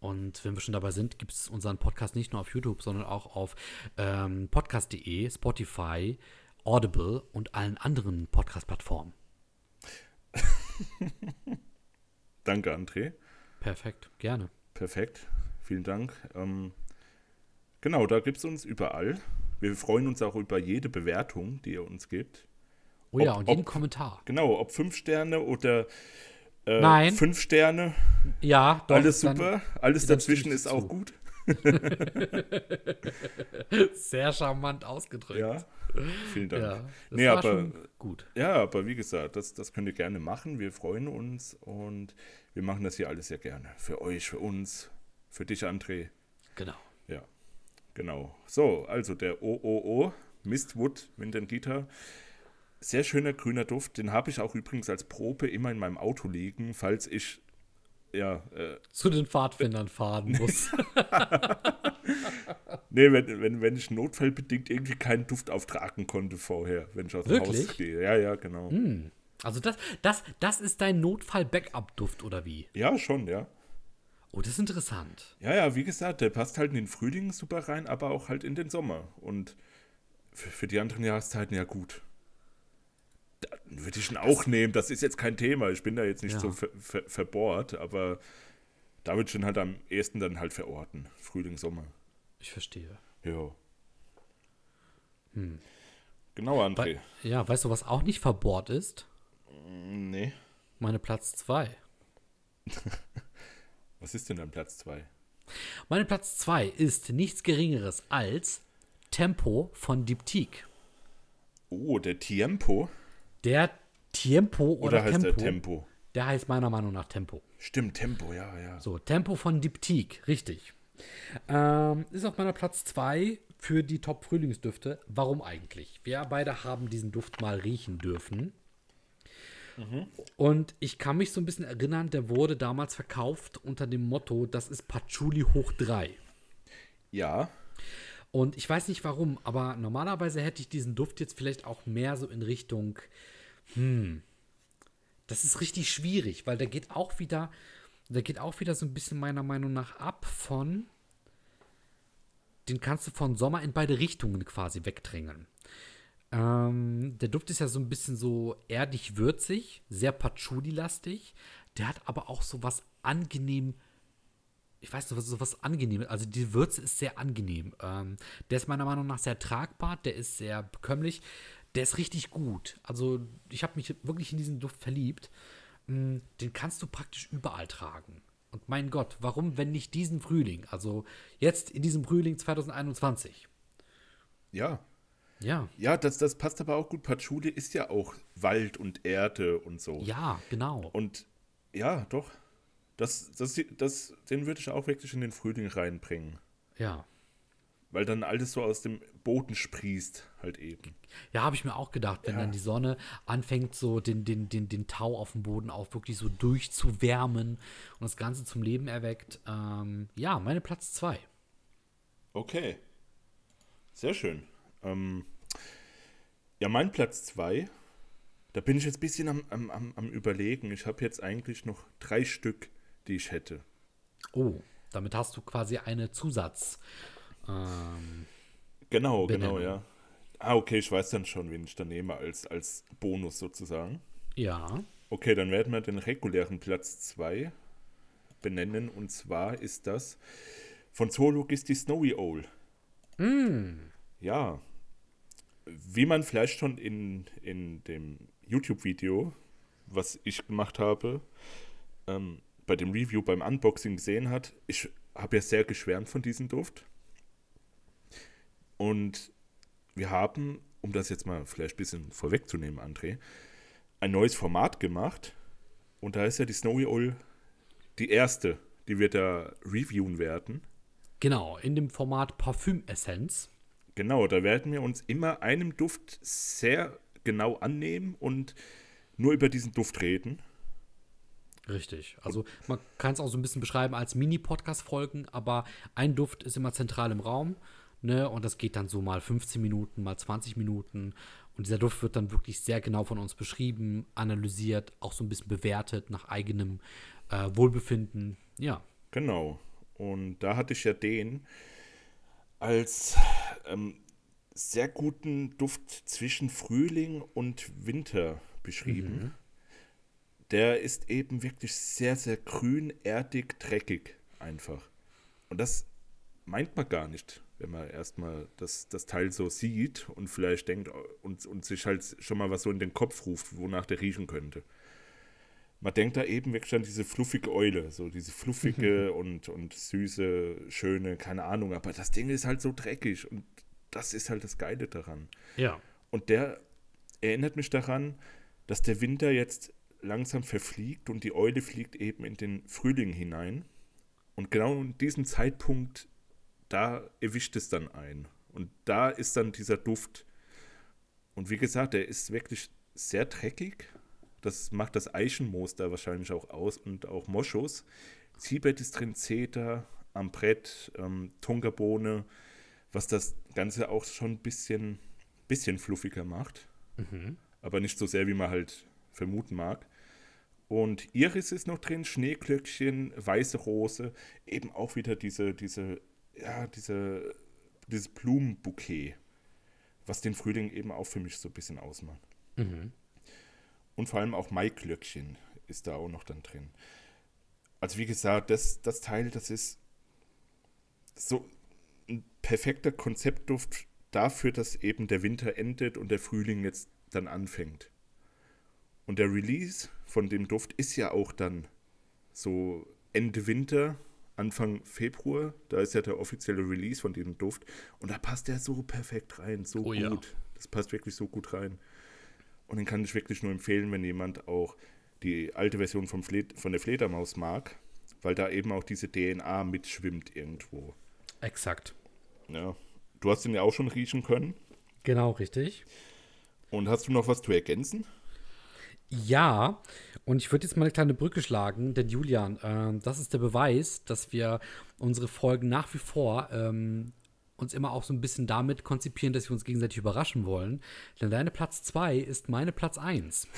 Und wenn wir schon dabei sind, gibt es unseren Podcast nicht nur auf YouTube, sondern auch auf ähm, podcast.de, Spotify, Audible und allen anderen Podcast-Plattformen. Danke, André. Perfekt, gerne. Perfekt, vielen Dank. Ähm, genau, da gibt es uns überall. Wir freuen uns auch über jede Bewertung, die ihr uns gibt. Oh ja, ob, und jeden ob, Kommentar. Genau, ob fünf Sterne oder äh, Nein. fünf Sterne. Ja, doch, Alles super. Dann, alles dazwischen ist zu. auch gut. Sehr charmant ausgedrückt. Ja, vielen Dank. Ja, nee, aber, gut. Ja, aber wie gesagt, das, das könnt ihr gerne machen. Wir freuen uns und wir machen das hier alles sehr gerne. Für euch, für uns, für dich, André. Genau. Ja. Genau. So, also der OOO, Mistwood Vendentita. Sehr schöner grüner Duft. Den habe ich auch übrigens als Probe immer in meinem Auto liegen, falls ich ja, äh, zu den Pfadfindern fahren muss. nee, wenn, wenn, wenn ich notfallbedingt irgendwie keinen Duft auftragen konnte vorher, wenn ich aus dem Haus gehe. Ja, ja, genau. Mm. Also das, das, das ist dein Notfall-Backup-Duft, oder wie? Ja, schon, ja. Oh, das ist interessant. Ja, ja, wie gesagt, der passt halt in den Frühling super rein, aber auch halt in den Sommer. Und für, für die anderen Jahreszeiten ja gut. Dann würde ich ihn auch das nehmen, das ist jetzt kein Thema. Ich bin da jetzt nicht ja. so ver, ver, verbohrt, aber da würde ich ihn halt am ehesten dann halt verorten. Frühling, Sommer. Ich verstehe. Ja. Hm. Genau, André. Bei, ja, weißt du, was auch nicht verbohrt ist? Nee. Meine Platz 2. Was ist denn dein Platz 2? Mein Platz 2 ist nichts Geringeres als Tempo von Diptik. Oh, der Tiempo? Der Tiempo oder, oder heißt Tempo? der Tempo? Der heißt meiner Meinung nach Tempo. Stimmt, Tempo, ja, ja. So, Tempo von Diptik, richtig. Ähm, ist auf meiner Platz 2 für die Top-Frühlingsdüfte. Warum eigentlich? Wir beide haben diesen Duft mal riechen dürfen. Mhm. Und ich kann mich so ein bisschen erinnern, der wurde damals verkauft unter dem Motto, das ist Patchouli hoch 3. Ja. Und ich weiß nicht warum, aber normalerweise hätte ich diesen Duft jetzt vielleicht auch mehr so in Richtung, hm, das ist richtig schwierig, weil der geht auch wieder, der geht auch wieder so ein bisschen meiner Meinung nach ab von, den kannst du von Sommer in beide Richtungen quasi wegdrängen. Ähm, der Duft ist ja so ein bisschen so erdig-würzig, sehr Patchouli-lastig. Der hat aber auch so was angenehm ich weiß nicht, was so was angenehm ist. Also die Würze ist sehr angenehm. Ähm, der ist meiner Meinung nach sehr tragbar, der ist sehr bekömmlich, der ist richtig gut. Also ich habe mich wirklich in diesen Duft verliebt. Mm, den kannst du praktisch überall tragen. Und mein Gott, warum, wenn nicht diesen Frühling? Also jetzt in diesem Frühling 2021. Ja, ja. Ja, das, das passt aber auch gut. Patchouli ist ja auch Wald und Erde und so. Ja, genau. Und ja, doch. Das, das, das, den würde ich auch wirklich in den Frühling reinbringen. Ja. Weil dann alles so aus dem Boden sprießt, halt eben. Ja, habe ich mir auch gedacht, wenn ja. dann die Sonne anfängt, so den, den, den, den Tau auf dem Boden auch wirklich so durchzuwärmen und das Ganze zum Leben erweckt. Ähm, ja, meine Platz 2. Okay. Sehr schön. Ähm, ja, mein Platz 2, da bin ich jetzt ein bisschen am, am, am Überlegen. Ich habe jetzt eigentlich noch drei Stück, die ich hätte. Oh, damit hast du quasi eine Zusatz. Ähm, genau, Benennung. genau, ja. Ah, okay, ich weiß dann schon, wen ich da nehme als, als Bonus sozusagen. Ja. Okay, dann werden wir den regulären Platz 2 benennen. Und zwar ist das von ist die Snowy Owl. Mm. Ja, wie man vielleicht schon in, in dem YouTube-Video, was ich gemacht habe, ähm, bei dem Review beim Unboxing gesehen hat, ich habe ja sehr geschwärmt von diesem Duft. Und wir haben, um das jetzt mal vielleicht ein bisschen vorwegzunehmen, André, ein neues Format gemacht. Und da ist ja die Snowy Oil die erste, die wir da reviewen werden. Genau, in dem Format Parfüm Essence. Genau, da werden wir uns immer einem Duft sehr genau annehmen und nur über diesen Duft reden. Richtig. Also man kann es auch so ein bisschen beschreiben als Mini-Podcast-Folgen, aber ein Duft ist immer zentral im Raum. Ne? Und das geht dann so mal 15 Minuten, mal 20 Minuten. Und dieser Duft wird dann wirklich sehr genau von uns beschrieben, analysiert, auch so ein bisschen bewertet nach eigenem äh, Wohlbefinden. Ja. Genau. Und da hatte ich ja den als ähm, sehr guten Duft zwischen Frühling und Winter beschrieben. Mhm. Der ist eben wirklich sehr, sehr grün, erdig, dreckig einfach. Und das meint man gar nicht, wenn man erstmal das, das Teil so sieht und vielleicht denkt äh, und, und sich halt schon mal was so in den Kopf ruft, wonach der riechen könnte man denkt da eben wirklich an diese fluffige Eule, so diese fluffige mhm. und, und süße, schöne, keine Ahnung, aber das Ding ist halt so dreckig und das ist halt das Geile daran. Ja. Und der erinnert mich daran, dass der Winter jetzt langsam verfliegt und die Eule fliegt eben in den Frühling hinein. Und genau in diesem Zeitpunkt, da erwischt es dann ein. Und da ist dann dieser Duft. Und wie gesagt, der ist wirklich sehr dreckig, das macht das Eichenmoos da wahrscheinlich auch aus und auch Moschus. Zibet ist Zibetis trinceta, Ambret, ähm, Tonkabohne, was das Ganze auch schon ein bisschen, bisschen fluffiger macht. Mhm. Aber nicht so sehr, wie man halt vermuten mag. Und Iris ist noch drin, Schneeglöckchen, weiße Rose, eben auch wieder diese, diese, ja, diese, dieses Blumenbouquet, was den Frühling eben auch für mich so ein bisschen ausmacht. Mhm. Und vor allem auch Maiklöckchen ist da auch noch dann drin. Also wie gesagt, das, das Teil, das ist so ein perfekter Konzeptduft dafür, dass eben der Winter endet und der Frühling jetzt dann anfängt. Und der Release von dem Duft ist ja auch dann so Ende Winter, Anfang Februar. Da ist ja der offizielle Release von diesem Duft. Und da passt der so perfekt rein, so oh, gut. Ja. Das passt wirklich so gut rein. Und den kann ich wirklich nur empfehlen, wenn jemand auch die alte Version vom von der Fledermaus mag, weil da eben auch diese DNA mitschwimmt irgendwo. Exakt. Ja. Du hast ihn ja auch schon riechen können. Genau, richtig. Und hast du noch was zu ergänzen? Ja, und ich würde jetzt mal eine kleine Brücke schlagen, denn Julian, äh, das ist der Beweis, dass wir unsere Folgen nach wie vor ähm, uns immer auch so ein bisschen damit konzipieren, dass wir uns gegenseitig überraschen wollen. Denn deine Platz 2 ist meine Platz 1.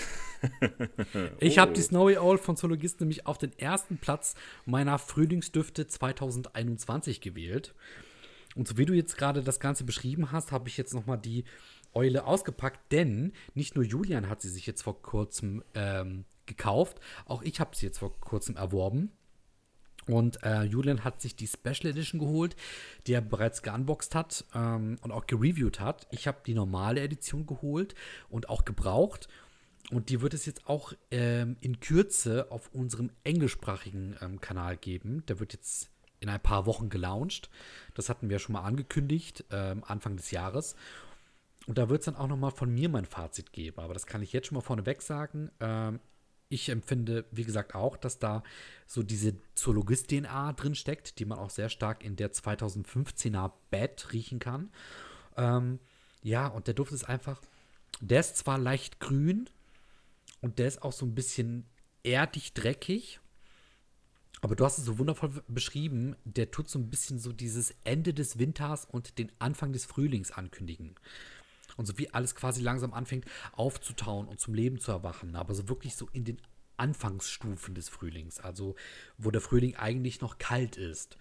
ich oh. habe die Snowy Owl von Zoologist nämlich auf den ersten Platz meiner Frühlingsdüfte 2021 gewählt. Und so wie du jetzt gerade das Ganze beschrieben hast, habe ich jetzt noch mal die Eule ausgepackt, denn nicht nur Julian hat sie sich jetzt vor kurzem ähm, gekauft, auch ich habe sie jetzt vor kurzem erworben. Und äh, Julian hat sich die Special Edition geholt, die er bereits geunboxed hat ähm, und auch gereviewt hat. Ich habe die normale Edition geholt und auch gebraucht. Und die wird es jetzt auch ähm, in Kürze auf unserem englischsprachigen ähm, Kanal geben. Der wird jetzt in ein paar Wochen gelauncht. Das hatten wir schon mal angekündigt, ähm, Anfang des Jahres. Und da wird es dann auch noch mal von mir mein Fazit geben. Aber das kann ich jetzt schon mal vorneweg sagen. Ähm, ich empfinde, wie gesagt, auch, dass da so diese Zoologist-DNA drin steckt, die man auch sehr stark in der 2015er Bad riechen kann. Ähm, ja, und der Duft ist einfach, der ist zwar leicht grün und der ist auch so ein bisschen erdig dreckig, aber du hast es so wundervoll beschrieben, der tut so ein bisschen so dieses Ende des Winters und den Anfang des Frühlings ankündigen und so wie alles quasi langsam anfängt aufzutauen und zum Leben zu erwachen, aber so wirklich so in den Anfangsstufen des Frühlings, also wo der Frühling eigentlich noch kalt ist.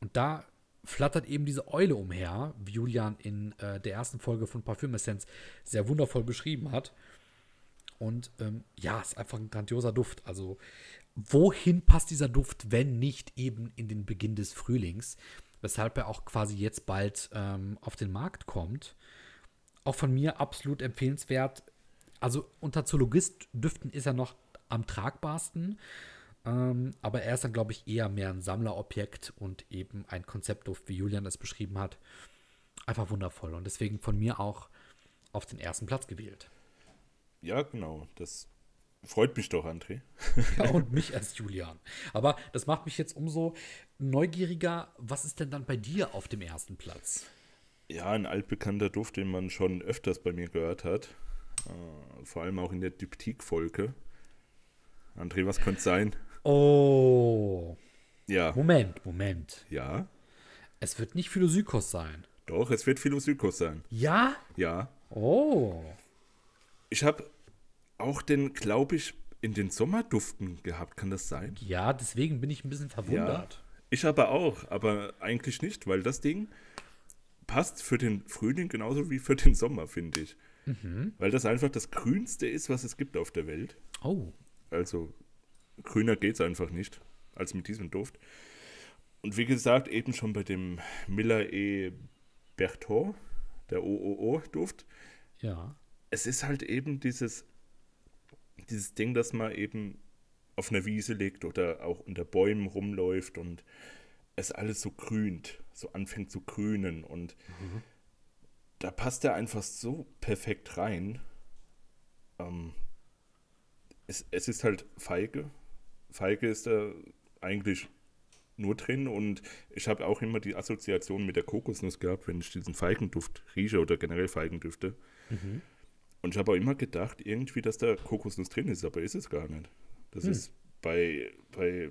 Und da flattert eben diese Eule umher, wie Julian in äh, der ersten Folge von Parfüm Essence sehr wundervoll beschrieben hat. Und ähm, ja, ist einfach ein grandioser Duft. Also, wohin passt dieser Duft, wenn nicht eben in den Beginn des Frühlings? Weshalb er auch quasi jetzt bald ähm, auf den Markt kommt auch von mir absolut empfehlenswert. Also unter Zoologist-Düften ist er noch am tragbarsten. Ähm, aber er ist dann, glaube ich, eher mehr ein Sammlerobjekt und eben ein Konzeptduft, wie Julian es beschrieben hat. Einfach wundervoll und deswegen von mir auch auf den ersten Platz gewählt. Ja, genau. Das freut mich doch, André. ja, und mich als Julian. Aber das macht mich jetzt umso neugieriger. Was ist denn dann bei dir auf dem ersten Platz? ja, ein altbekannter Duft, den man schon öfters bei mir gehört hat. Äh, vor allem auch in der Diptyque-Folge. André, was könnte es sein? Oh. Ja. Moment, Moment. Ja. Es wird nicht Philosykos sein. Doch, es wird Philosykos sein. Ja? Ja. Oh. Ich habe auch den, glaube ich, in den Sommerduften gehabt, kann das sein? Ja, deswegen bin ich ein bisschen verwundert. Ja. Ich aber auch, aber eigentlich nicht, weil das Ding passt für den Frühling genauso wie für den Sommer, finde ich. Mhm. Weil das einfach das Grünste ist, was es gibt auf der Welt. Oh. Also grüner geht es einfach nicht, als mit diesem Duft. Und wie gesagt, eben schon bei dem Miller E. Bertot, der OOO-Duft. Ja. Es ist halt eben dieses, dieses Ding, das man eben auf einer Wiese liegt oder auch unter Bäumen rumläuft und es alles so grünt so anfängt zu grünen. Und mhm. da passt er einfach so perfekt rein. Ähm, es, es ist halt Feige. Feige ist da eigentlich nur drin und ich habe auch immer die Assoziation mit der Kokosnuss gehabt, wenn ich diesen Feigenduft rieche oder generell Feigendüfte. Mhm. Und ich habe auch immer gedacht, irgendwie, dass da Kokosnuss drin ist, aber ist es gar nicht. Das hm. ist bei, bei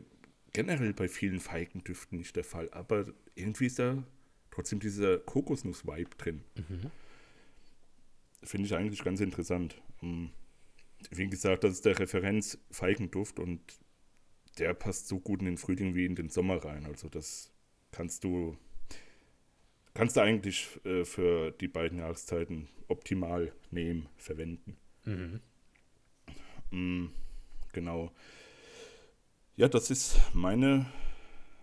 generell bei vielen Feigendüften nicht der Fall, aber irgendwie ist da trotzdem dieser Kokosnuss-Vibe drin. Mhm. Finde ich eigentlich ganz interessant. Ähm, wie gesagt, das ist der Referenz Feigenduft und der passt so gut in den Frühling wie in den Sommer rein. Also das kannst du kannst du eigentlich äh, für die beiden Jahreszeiten optimal nehmen, verwenden. Mhm. Mm, genau. Ja, das ist meine,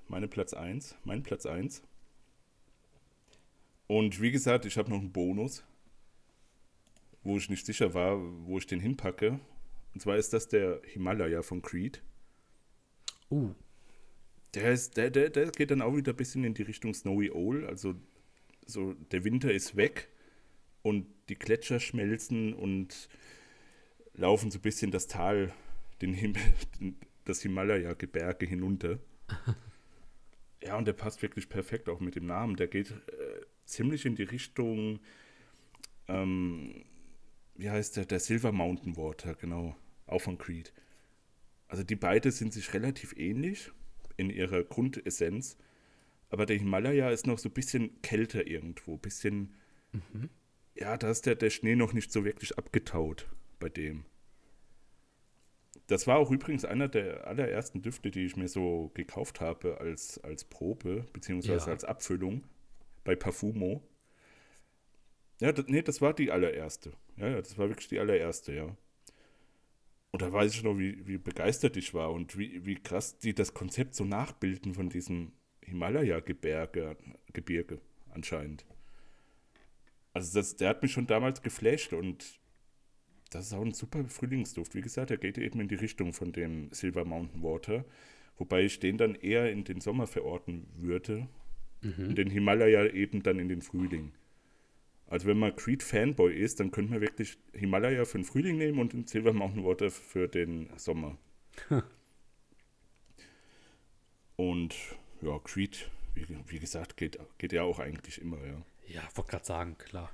meine Platz 1, mein Platz 1. Und wie gesagt, ich habe noch einen Bonus, wo ich nicht sicher war, wo ich den hinpacke. Und zwar ist das der Himalaya von Creed. Uh. Der, ist, der, der, der geht dann auch wieder ein bisschen in die Richtung Snowy Owl. Also so der Winter ist weg und die Gletscher schmelzen und laufen so ein bisschen das Tal, den Himmel, den, das Himalaya-Gebirge hinunter. ja, und der passt wirklich perfekt auch mit dem Namen. Der geht äh, ziemlich in die Richtung, ähm, wie heißt der, der Silver Mountain Water, genau, auch von Creed. Also die beiden sind sich relativ ähnlich in ihrer Grundessenz, aber der Himalaya ist noch so ein bisschen kälter irgendwo, ein bisschen, mhm. ja, da ist der, der Schnee noch nicht so wirklich abgetaut bei dem. Das war auch übrigens einer der allerersten Düfte, die ich mir so gekauft habe als, als Probe, beziehungsweise ja. als Abfüllung bei Parfumo. Ja, das, nee, das war die allererste. Ja, ja, das war wirklich die allererste, ja. Und da weiß ich noch, wie, wie begeistert ich war und wie, wie krass die das Konzept so nachbilden von diesem Himalaya-Gebirge anscheinend. Also das, der hat mich schon damals geflasht und das ist auch ein super Frühlingsduft. Wie gesagt, er geht eben in die Richtung von dem Silver Mountain Water, wobei ich den dann eher in den Sommer verorten würde mhm. und den Himalaya eben dann in den Frühling. Also wenn man Creed Fanboy ist, dann könnte man wirklich Himalaya für den Frühling nehmen und den Silver Mountain Water für den Sommer. und ja, Creed, wie, wie, gesagt, geht, geht ja auch eigentlich immer, ja. Ja, wollte gerade sagen, klar.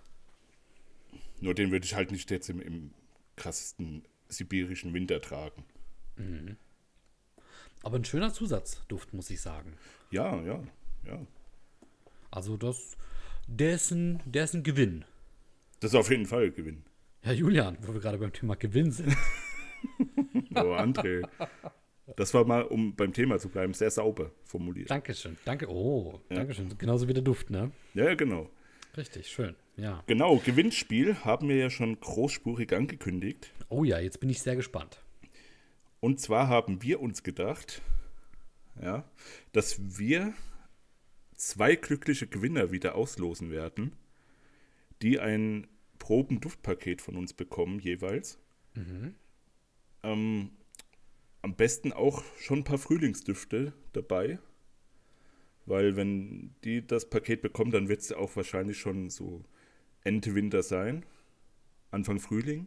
Nur den würde ich halt nicht jetzt im, im krassesten sibirischen Winter tragen. Mhm. Aber ein schöner Zusatzduft, muss ich sagen. Ja, ja, ja. Also das, dessen, dessen Gewinn. Das ist auf jeden Fall Gewinn. Ja, Julian, wo wir gerade beim Thema Gewinn sind. oh, André. Das war mal, um beim Thema zu bleiben, sehr sauber formuliert. Dankeschön. Danke. Oh, ja. Dankeschön. Genauso wie der Duft, ne? Ja, genau. Richtig, schön. Ja. Genau, Gewinnspiel haben wir ja schon großspurig angekündigt. Oh ja, jetzt bin ich sehr gespannt. Und zwar haben wir uns gedacht, ja, dass wir zwei glückliche Gewinner wieder auslosen werden, die ein Probenduftpaket von uns bekommen jeweils. Mhm. Ähm, am besten auch schon ein paar Frühlingsdüfte dabei weil wenn die das Paket bekommt, dann wird es auch wahrscheinlich schon so Ende Winter sein, Anfang Frühling.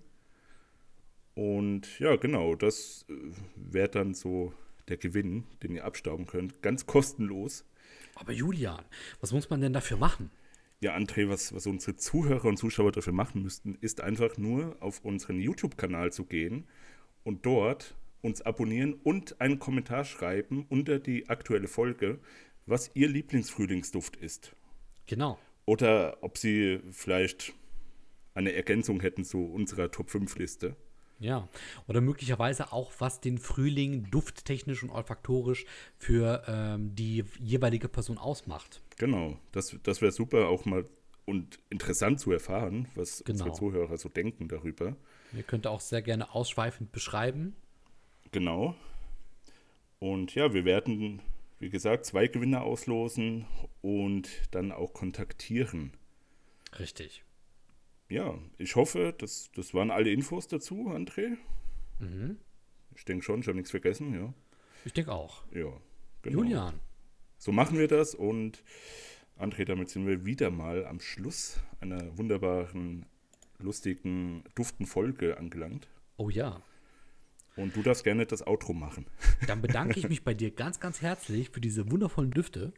Und ja, genau, das äh, wäre dann so der Gewinn, den ihr abstauben könnt, ganz kostenlos. Aber Julian, was muss man denn dafür machen? Ja, André, was, was unsere Zuhörer und Zuschauer dafür machen müssten, ist einfach nur auf unseren YouTube-Kanal zu gehen und dort uns abonnieren und einen Kommentar schreiben unter die aktuelle Folge, was ihr Lieblingsfrühlingsduft ist. Genau. Oder ob sie vielleicht eine Ergänzung hätten zu unserer Top-5-Liste. Ja, oder möglicherweise auch, was den Frühling dufttechnisch und olfaktorisch für ähm, die jeweilige Person ausmacht. Genau, das, das wäre super auch mal und interessant zu erfahren, was genau. unsere Zuhörer so denken darüber. Ihr könnt auch sehr gerne ausschweifend beschreiben. Genau. Und ja, wir werden wie gesagt, zwei Gewinner auslosen und dann auch kontaktieren. Richtig. Ja, ich hoffe, das, das waren alle Infos dazu, André. Mhm. Ich denke schon, ich habe nichts vergessen, ja. Ich denke auch. Ja, genau. Julian. So machen wir das und André, damit sind wir wieder mal am Schluss einer wunderbaren, lustigen, duften Folge angelangt. Oh ja. Und du darfst gerne das Outro machen. Dann bedanke ich mich bei dir ganz, ganz herzlich für diese wundervollen Düfte.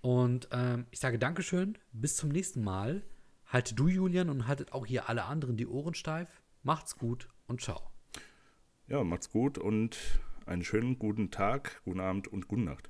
Und ähm, ich sage Dankeschön, bis zum nächsten Mal. Haltet du, Julian, und haltet auch hier alle anderen die Ohren steif. Macht's gut und ciao. Ja, macht's gut und einen schönen guten Tag, guten Abend und gute Nacht.